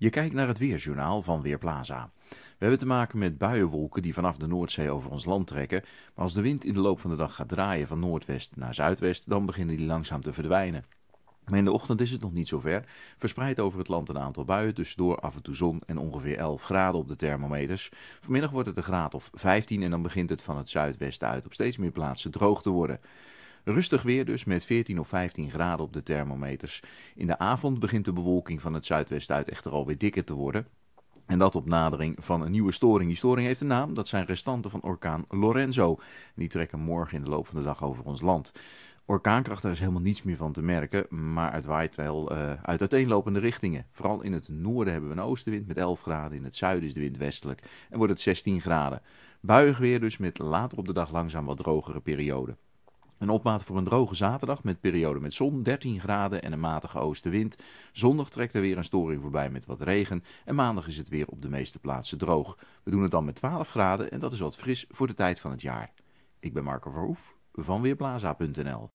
Je kijkt naar het weerjournaal van Weerplaza. We hebben te maken met buienwolken die vanaf de Noordzee over ons land trekken, maar als de wind in de loop van de dag gaat draaien van noordwest naar zuidwest, dan beginnen die langzaam te verdwijnen. Maar in de ochtend is het nog niet zover. Verspreid over het land een aantal buien, tussendoor af en toe zon en ongeveer 11 graden op de thermometers. Vanmiddag wordt het een graad of 15 en dan begint het van het zuidwesten uit op steeds meer plaatsen droog te worden. Rustig weer dus met 14 of 15 graden op de thermometers. In de avond begint de bewolking van het zuidwest uit echter alweer dikker te worden. En dat op nadering van een nieuwe storing. Die storing heeft een naam, dat zijn restanten van orkaan Lorenzo. Die trekken morgen in de loop van de dag over ons land. Orkaankracht, daar is helemaal niets meer van te merken, maar het waait wel uh, uit uiteenlopende richtingen. Vooral in het noorden hebben we een oostenwind met 11 graden, in het zuiden is de wind westelijk en wordt het 16 graden. Buig weer dus met later op de dag langzaam wat drogere perioden. Een opmaat voor een droge zaterdag met periode met zon, 13 graden en een matige oostenwind. Zondag trekt er weer een storing voorbij met wat regen. En maandag is het weer op de meeste plaatsen droog. We doen het dan met 12 graden en dat is wat fris voor de tijd van het jaar. Ik ben Marco Verhoef van Weerplaza.nl.